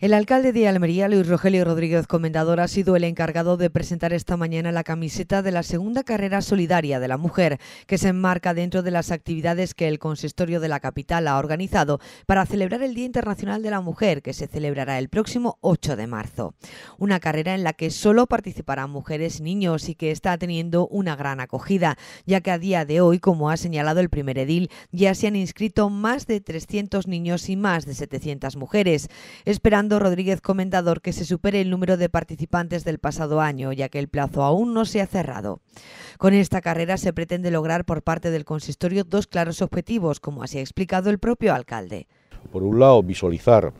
El alcalde de Almería, Luis Rogelio Rodríguez Comendador, ha sido el encargado de presentar esta mañana la camiseta de la segunda carrera solidaria de la mujer, que se enmarca dentro de las actividades que el consistorio de la capital ha organizado para celebrar el Día Internacional de la Mujer, que se celebrará el próximo 8 de marzo. Una carrera en la que solo participarán mujeres y niños y que está teniendo una gran acogida, ya que a día de hoy, como ha señalado el primer edil, ya se han inscrito más de 300 niños y más de 700 mujeres, esperando Rodríguez Comendador que se supere el número de participantes del pasado año, ya que el plazo aún no se ha cerrado. Con esta carrera se pretende lograr por parte del consistorio dos claros objetivos, como así ha explicado el propio alcalde. Por un lado, visualizar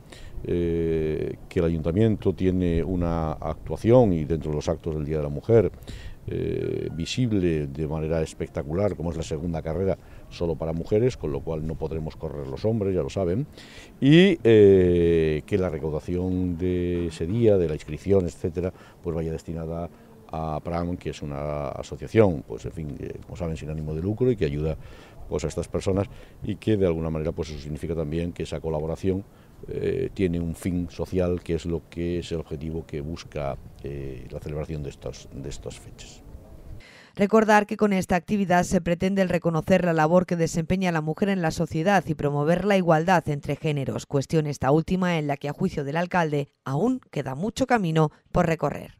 eh, que el ayuntamiento tiene una actuación y dentro de los actos del Día de la Mujer eh, visible de manera espectacular, como es la segunda carrera solo para mujeres, con lo cual no podremos correr los hombres, ya lo saben, y eh, que la recaudación de ese día, de la inscripción, etcétera, pues vaya destinada a PRAM, que es una asociación, pues en fin, eh, como saben, sin ánimo de lucro y que ayuda pues, a estas personas y que de alguna manera pues eso significa también que esa colaboración eh, tiene un fin social que es lo que es el objetivo que busca eh, la celebración de, estos, de estas fechas. Recordar que con esta actividad se pretende el reconocer la labor que desempeña la mujer en la sociedad y promover la igualdad entre géneros, cuestión esta última en la que a juicio del alcalde aún queda mucho camino por recorrer.